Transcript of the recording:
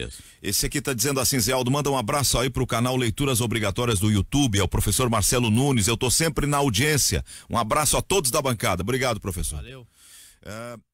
mesmo. Esse aqui está dizendo assim, Zé Aldo, manda um abraço aí para o canal Leituras Obrigatórias do YouTube, é o professor Marcelo Nunes, eu estou sempre na audiência. Um abraço a todos da bancada. Obrigado, professor. Valeu. Uh,